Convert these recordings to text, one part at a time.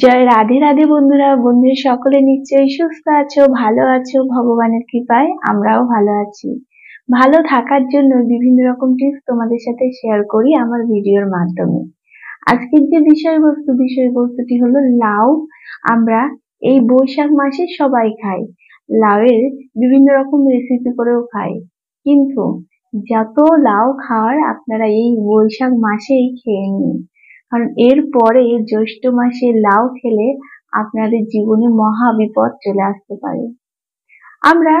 জয় রাধে রাধে বন্ধুরা বন্ধুরা সকলে নিশ্চয়ই সুস্থ আছো ভালো আছো ভগবানের কৃপায় আমরাও ভালো আছি ভালো থাকার জন্য বিভিন্ন রকম টিপস তোমাদের সাথে শেয়ার করি আমার ভিডিওর মাধ্যমে আজকের যে বিষয়বস্তু বিষয়বস্তুটি হলো লাউ আমরা এই বৈশাখ মাসে সবাই খাই লাউয়ের বিভিন্ন রকম রেসিপি করেও খাই কিন্তু যত লাউ খাওয়ার আপনারা এই বৈশাখ মাসেই খেয়ে নিন কারণ এর পরে জ্যৈষ্ঠ মাসে লাউ খেলে আপনাদের জীবনে মহা বিপদ চলে আসতে পারে আমরা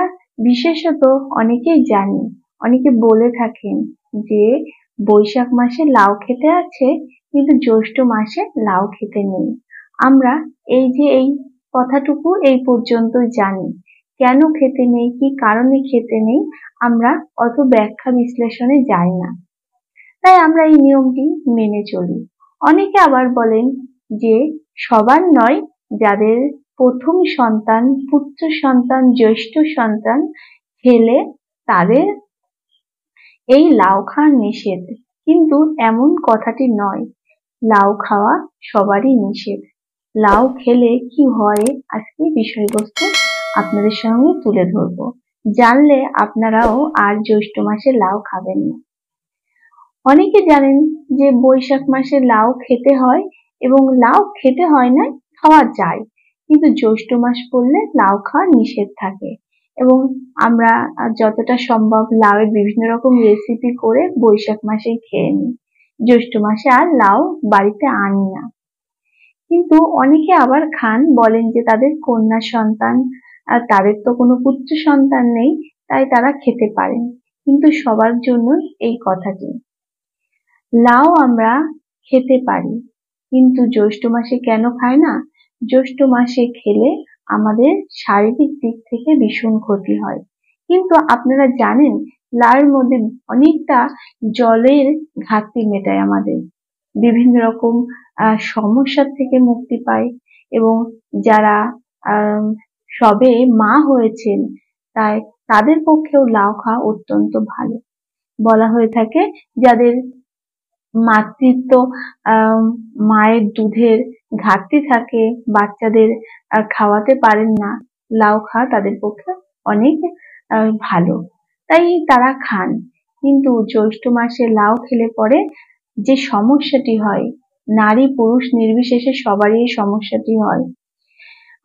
বিশেষত অনেকেই জানি অনেকে বলে থাকেন যে বৈশাখ মাসে লাউ খেতে আছে কিন্তু জ্যৈষ্ঠ মাসে লাউ খেতে নেই আমরা এই যে এই কথাটুকু এই পর্যন্ত জানি কেন খেতে নেই কি কারণে খেতে নেই আমরা অত ব্যাখ্যা বিশ্লেষণে যাই না তাই আমরা এই নিয়মটি মেনে চলি অনেকে আবার বলেন যে সবার নয় যাদের প্রথম সন্তান পুত্র সন্তান জ্যৈষ্ঠ সন্তান ছেলে তাদের এই লাউ খাওয়া নিষেধ কিন্তু এমন কথাটি নয় লাউ খাওয়া সবারই নিষেধ লাউ খেলে কি হয় আজকে বিষয়বস্তু আপনাদের সঙ্গে তুলে ধরব জানলে আপনারাও আর জ্যৈষ্ঠ মাসে লাউ খাবেন না অনেকে জানেন যে বৈশাখ মাসে লাউ খেতে হয় এবং লাউ খেতে হয় না খাওয়া যায় কিন্তু জ্যৈষ্ঠ মাস পড়লে লাউ খাওয়া নিষেধ থাকে এবং আমরা যতটা সম্ভব লাউয়ের বিভিন্ন রকম রেসিপি করে বৈশাখ মাসেই খেয়ে নিই জ্যৈষ্ঠ মাসে আর লাউ বাড়িতে আনি না কিন্তু অনেকে আবার খান বলেন যে তাদের কন্যা সন্তান আর তাদের তো কোনো পুত্র সন্তান নেই তাই তারা খেতে পারেন কিন্তু সবার জন্য এই কথাটি লাউ আমরা খেতে পারি কিন্তু জ্যৈষ্ঠ মাসে কেন খায় না জ্যৈষ্ঠ মাসে খেলে আমাদের শারীরিক দিক থেকে ভীষণ ক্ষতি হয় কিন্তু আপনারা জানেন লাউয়ের মধ্যে অনেকটা জলের ঘাটতি মেটায় আমাদের বিভিন্ন রকম সমস্যা থেকে মুক্তি পায় এবং যারা সবে মা হয়েছেন তাই তাদের পক্ষেও লাউ খাওয়া অত্যন্ত ভালো বলা হয়ে থাকে যাদের মাতৃত্ব মায়ের দুধের ঘাটতি থাকে বাচ্চাদের খাওয়াতে পারেন না লাউ খাওয়া তাদের পক্ষে অনেক ভালো তাই তারা খান কিন্তু জ্যৈষ্ঠ মাসে লাউ খেলে পরে যে সমস্যাটি হয় নারী পুরুষ নির্বিশেষে সবারই এই সমস্যাটি হয়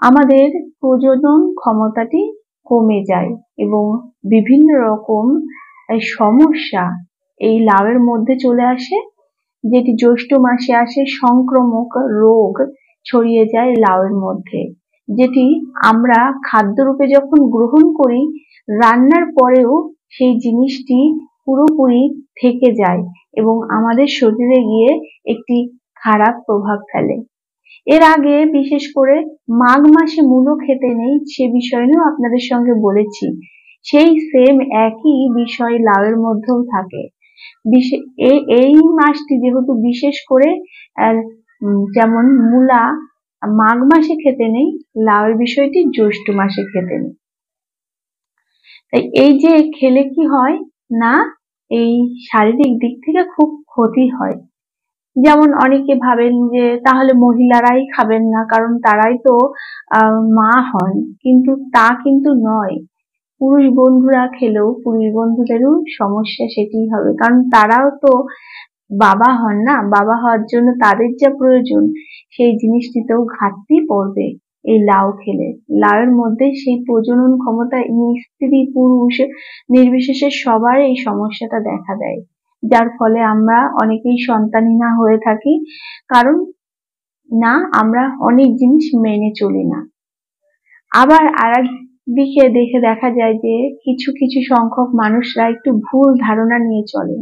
আমাদের প্রজনন ক্ষমতাটি কমে যায় এবং বিভিন্ন রকম সমস্যা এই লাউয়ের মধ্যে চলে আসে যেটি জ্যৈষ্ঠ মাসে আসে সংক্রমক রোগ ছড়িয়ে যায় লাউয়ের মধ্যে যেটি আমরা খাদ্যরূপে যখন গ্রহণ করি রান্নার পরেও সেই জিনিসটি পুরোপুরি থেকে যায় এবং আমাদের শরীরে গিয়ে একটি খারাপ প্রভাব ফেলে এর আগে বিশেষ করে মাঘ মাসে মূলো খেতে নেই সে বিষয় নিয়েও আপনাদের সঙ্গে বলেছি সেই সেম একই বিষয় লাউয়ের মধ্যেও থাকে এই মাসটি যেহেতু বিশেষ করে যেমন মূলা মাঘ মাসে খেতে নেই লাউ বিষয়টি জ্যৈষ্ঠ মাসে খেতে নেই তাই এই যে খেলে কি হয় না এই শারীরিক দিক থেকে খুব ক্ষতি হয় যেমন অনেকে ভাবেন যে তাহলে মহিলারাই খাবেন না কারণ তারাই তো মা হন কিন্তু তা কিন্তু নয় পুরুষ বন্ধুরা খেলেও পুরুষ বন্ধুদেরও সমস্যা সেটি হবে কারণ তারাও তো বাবা হন না বাবা হওয়ার জন্য তাদের যা প্রয়োজন সেই জিনিসটিতেও ঘাটতি পড়বে এই লাউ খেলে লাউয়ের মধ্যে সেই প্রজনন ক্ষমতা স্ত্রী পুরুষ নির্বিশেষে সবার এই সমস্যাটা দেখা দেয় যার ফলে আমরা অনেকেই সন্তানহীনা হয়ে থাকি কারণ না আমরা অনেক জিনিস মেনে চলি না আবার আর দিকে দেখে দেখা যায় যে কিছু কিছু সংখ্যক মানুষরা একটু ভুল ধারণা নিয়ে চলেন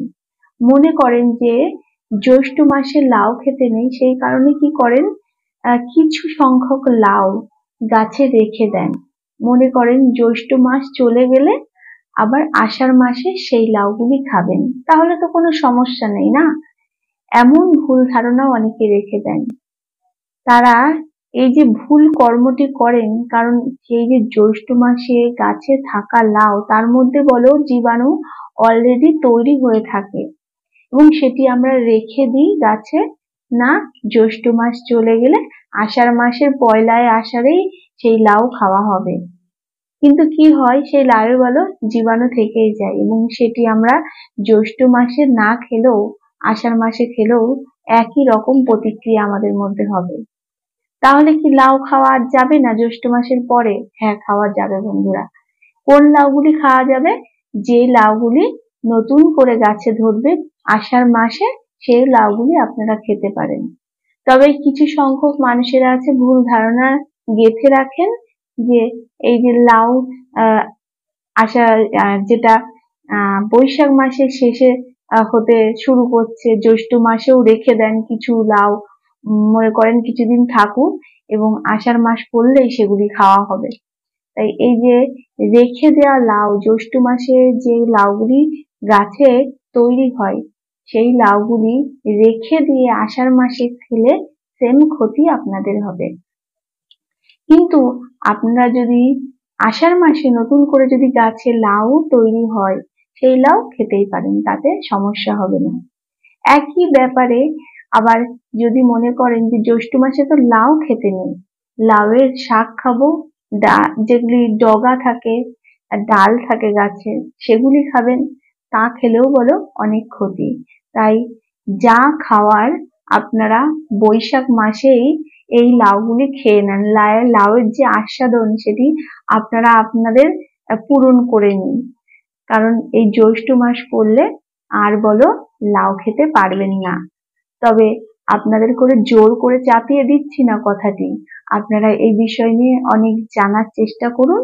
মনে করেন যে জ্যৈষ্ঠ মাসে লাউ খেতে নেই সেই কারণে কি করেন কিছু সংখ্যক লাউ গাছে রেখে দেন মনে করেন জ্যৈষ্ঠ মাস চলে গেলে আবার আষাঢ় মাসে সেই লাউগুলি খাবেন তাহলে তো কোনো সমস্যা নেই না এমন ভুল ধারণা অনেকে রেখে দেন তারা এই যে ভুল কর্মটি করেন কারণ সেই যে জ্যৈষ্ঠ মাসে গাছে থাকা লাউ তার মধ্যে বলো জীবাণু অলরেডি তৈরি হয়ে থাকে এবং সেটি আমরা রেখে দিই গাছে না জ্যৈষ্ঠ মাস চলে গেলে আষাঢ় মাসের পয়লায় আষাঢ়েই সেই লাউ খাওয়া হবে কিন্তু কি হয় সেই লাউ বলো জীবাণু থেকেই যায় এবং সেটি আমরা জ্যৈষ্ঠ মাসে না খেলেও আষাঢ় মাসে খেলেও একই রকম প্রতিক্রিয়া আমাদের মধ্যে হবে তাহলে কি লাউ খাওয়া যাবে না জ্যৈষ্ঠ মাসের পরে হ্যাঁ খাওয়া যাবে বন্ধুরা কোন লাউগুলি খাওয়া যাবে যে লাউগুলি নতুন করে গাছে ধরবে আষাঢ় মাসে সেই লাউগুলি আপনারা খেতে পারেন তবে কিছু সংখ্যক মানুষেরা আছে ভুল ধারণা গেঁথে রাখেন যে এই যে লাউ আশা যেটা বৈশাখ মাসের শেষে হতে শুরু করছে জ্যৈষ্ঠ মাসেও রেখে দেন কিছু লাউ মনে করেন কিছুদিন থাকুক এবং আষাঢ় মাস পড়লেই সেগুলি খাওয়া হবে তাই এই যে রেখে দেওয়া লাউ জ্যৈষ্ঠ মাসে যে লাউগুলি গাছে তৈরি হয় সেই লাউগুলি রেখে দিয়ে আষাঢ় মাসে খেলে সেম ক্ষতি আপনাদের হবে কিন্তু আপনারা যদি আষাঢ় মাসে নতুন করে যদি গাছে লাউ তৈরি হয় সেই লাউ খেতেই পারেন তাতে সমস্যা হবে না একই ব্যাপারে আবার যদি মনে করেন যে জ্যৈষ্ঠ মাসে তো লাউ খেতে নেই লাউয়ের শাক খাবো যেগুলি ডগা থাকে ডাল থাকে গাছে সেগুলি খাবেন তা খেলেও বলো অনেক ক্ষতি তাই যা খাওয়ার আপনারা বৈশাখ মাসেই এই লাউগুলি খেয়ে নেন লায়ের লাউয়ের যে আস্বাদন সেটি আপনারা আপনাদের পূরণ করে নিন কারণ এই জ্যৈষ্ঠ মাস পড়লে আর বলো লাউ খেতে পারবেন না তবে আপনাদের করে জোর করে চাপিয়ে দিচ্ছি না কথাটি আপনারা এই বিষয় নিয়ে অনেক জানার চেষ্টা করুন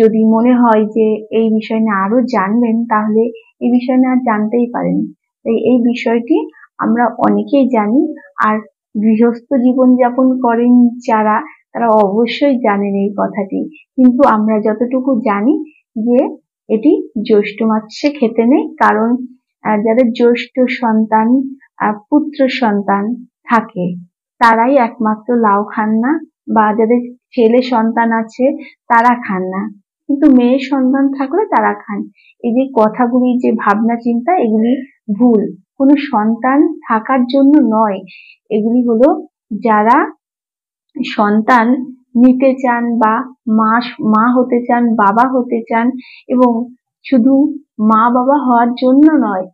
যদি মনে হয় যে এই বিষয় নিয়ে আরো জানবেন তাহলে এই বিষয় নিয়ে আর জানতেই পারেন তাই এই বিষয়টি আমরা অনেকেই জানি আর গৃহস্থ জীবনযাপন করেন যারা তারা অবশ্যই জানেন এই কথাটি কিন্তু আমরা যতটুকু জানি যে এটি জ্যৈষ্ঠ মাসে খেতে নেই কারণ যাদের জ্যৈষ্ঠ সন্তান পুত্র সন্তান থাকে তারাই একমাত্র লাউ খান না বা যাদের ছেলে সন্তান আছে তারা খান না কিন্তু মেয়ের সন্তান থাকলে তারা খান এই যে কথাগুলি যে ভাবনা চিন্তা এগুলি ভুল কোনো সন্তান থাকার জন্য নয় এগুলি হলো যারা সন্তান নিতে চান বা মা মা হতে চান বাবা হতে চান এবং শুধু মা বাবা হওয়ার জন্য নয়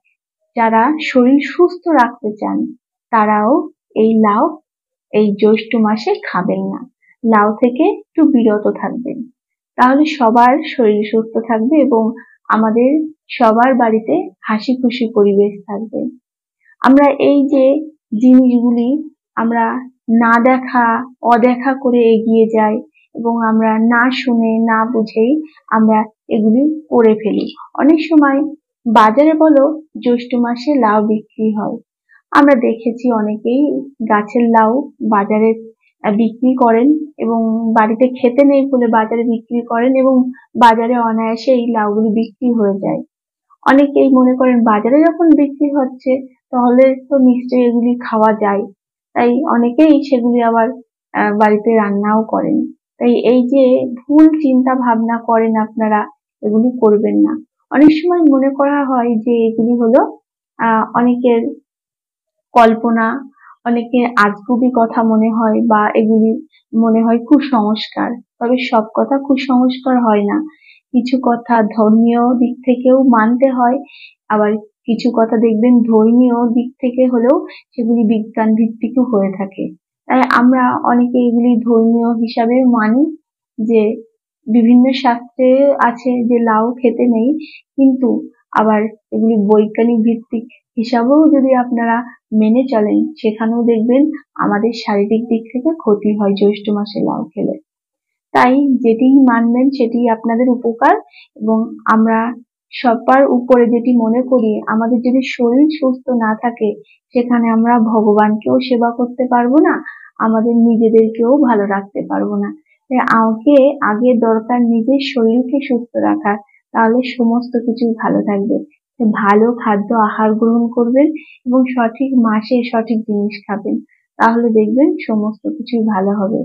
যারা শরীর সুস্থ রাখতে চান তারাও এই লাউ এই জ্যৈষ্ঠ মাসে খাবেন না লাউ থেকে একটু বিরত থাকবেন তাহলে সবার শরীর সুস্থ থাকবে এবং আমাদের সবার বাড়িতে হাসি খুশি পরিবেশ থাকবে আমরা এই যে জিনিসগুলি আমরা না দেখা অদেখা করে এগিয়ে যাই এবং আমরা না শুনে না বুঝেই আমরা এগুলি করে ফেলি অনেক সময় বাজারে বলো জ্যৈষ্ঠ মাসে লাউ বিক্রি হয় আমরা দেখেছি অনেকেই গাছের লাউ বাজারে বিক্রি করেন এবং বাড়িতে খেতে নেই বলে বাজারে বিক্রি করেন এবং বাজারে অনায়াসে এই লাউগুলি বিক্রি হয়ে যায় অনেকেই মনে করেন বাজারে যখন বিক্রি হচ্ছে তাহলে তো নিশ্চয়ই এগুলি খাওয়া যায় তাই অনেকেই সেগুলি আবার বাড়িতে রান্নাও করেন তাই এই যে ভুল চিন্তা ভাবনা করেন আপনারা এগুলি করবেন না অনেক সময় মনে করা হয় যে এগুলি হলো অনেকের কল্পনা অনেকের আজগুবি কথা মনে হয় বা এগুলি মনে হয় কুসংস্কার তবে সব কথা কুসংস্কার হয় না কিছু কথা ধর্মীয় দিক থেকেও মানতে হয় আবার কিছু কথা দেখবেন ধর্মীয় দিক থেকে হলেও সেগুলি বিজ্ঞান ভিত্তিক হয়ে থাকে তাই আমরা অনেকে এগুলি ধর্মীয় হিসাবে মানি যে বিভিন্ন শাস্ত্রে আছে যে লাউ খেতে নেই কিন্তু আবার এগুলি বৈজ্ঞানিক ভিত্তিক হিসাবেও যদি আপনারা মেনে চলেন সেখানেও দেখবেন আমাদের শারীরিক দিক থেকে ক্ষতি হয় জ্যৈষ্ঠ মাসে লাউ খেলে তাই যেটি মানবেন সেটি আপনাদের উপকার এবং আমরা সবার উপরে যেটি মনে করি আমাদের যদি শরীর সুস্থ না থাকে সেখানে আমরা ভগবানকেও সেবা করতে পারবো না আমাদের নিজেদেরকেও ভালো রাখতে পারবো না আমাকে আগে দরকার নিজের শরীরকে সুস্থ রাখার তাহলে সমস্ত কিছুই ভালো থাকবে ভালো খাদ্য আহার গ্রহণ করবেন এবং সঠিক মাসে সঠিক জিনিস খাবেন তাহলে দেখবেন সমস্ত কিছুই ভালো হবে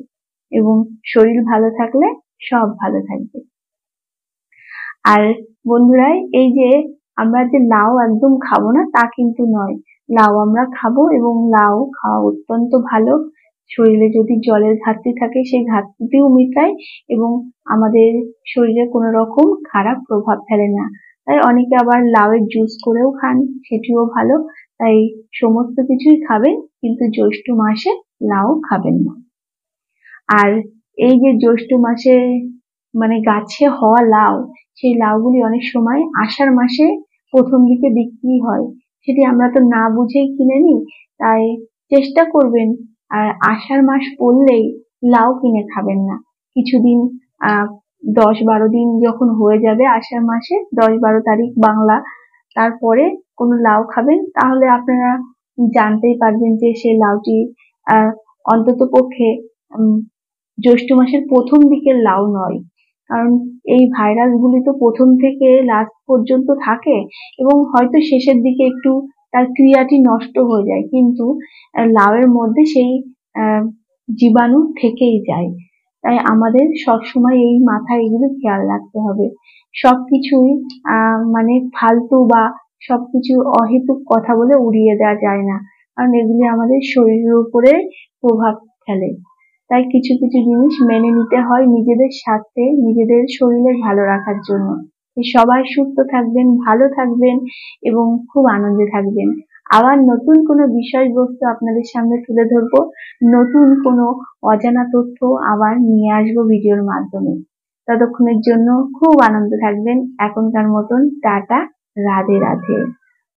এবং শরীর ভালো থাকলে সব ভালো থাকবে আর বন্ধুরা এই যে আমরা যে লাউ একদম খাবো না তা কিন্তু নয় লাউ আমরা খাবো এবং লাউ খাওয়া অত্যন্ত ভালো শরীরে যদি জলের ঘাটতি থাকে সেই ঘাটতিও মিটায় এবং আমাদের শরীরে কোনো রকম খারাপ প্রভাব ফেলে না তাই অনেকে আবার লাউয়ের জুস করেও খান সেটিও ভালো তাই সমস্ত কিছুই খাবেন কিন্তু জ্যৈষ্ঠ মাসে লাউ খাবেন না আর এই যে জ্যৈষ্ঠ মাসে মানে গাছে হওয়া লাউ সেই লাউগুলি অনেক সময় আষাঢ় মাসে প্রথম দিকে বিক্রি হয় সেটি আমরা তো না বুঝেই কিনে নিই তাই চেষ্টা করবেন আর আষাঢ় মাস পড়লেই লাউ কিনে খাবেন না কিছুদিন দশ বারো দিন যখন হয়ে যাবে আষাঢ় মাসে দশ বারো তারিখ বাংলা তারপরে কোনো লাউ খাবেন তাহলে আপনারা জানতেই পারবেন যে সে লাউটি অন্তত পক্ষে জ্যৈষ্ঠ মাসের প্রথম দিকের লাউ নয় কারণ এই ভাইরাসগুলি তো প্রথম থেকে লাস্ট পর্যন্ত থাকে এবং হয়তো শেষের দিকে একটু তার ক্রিয়াটি নষ্ট হয়ে যায় কিন্তু লাউয়ের মধ্যে সেই জীবাণু থেকেই যায় তাই আমাদের সবসময় এই মাথায় এগুলো খেয়াল রাখতে হবে সবকিছুই মানে ফালতু বা সবকিছু অহেতুক কথা বলে উড়িয়ে দেওয়া যায় না কারণ এগুলি আমাদের শরীরের উপরে প্রভাব ফেলে তাই কিছু কিছু জিনিস মেনে নিতে হয় নিজেদের স্বার্থে নিজেদের শরীরে ভালো রাখার জন্য সবাই সুস্থ থাকবেন ভালো থাকবেন এবং খুব আনন্দে থাকবেন আবার নতুন কোনো বিষয়বস্তু আপনাদের সামনে তুলে ধরব নতুন কোনো অজানা তথ্য আবার নিয়ে আসবো ভিডিওর মাধ্যমে ততক্ষণের জন্য খুব আনন্দ থাকবেন এখনকার মতন টাটা রাধে রাধে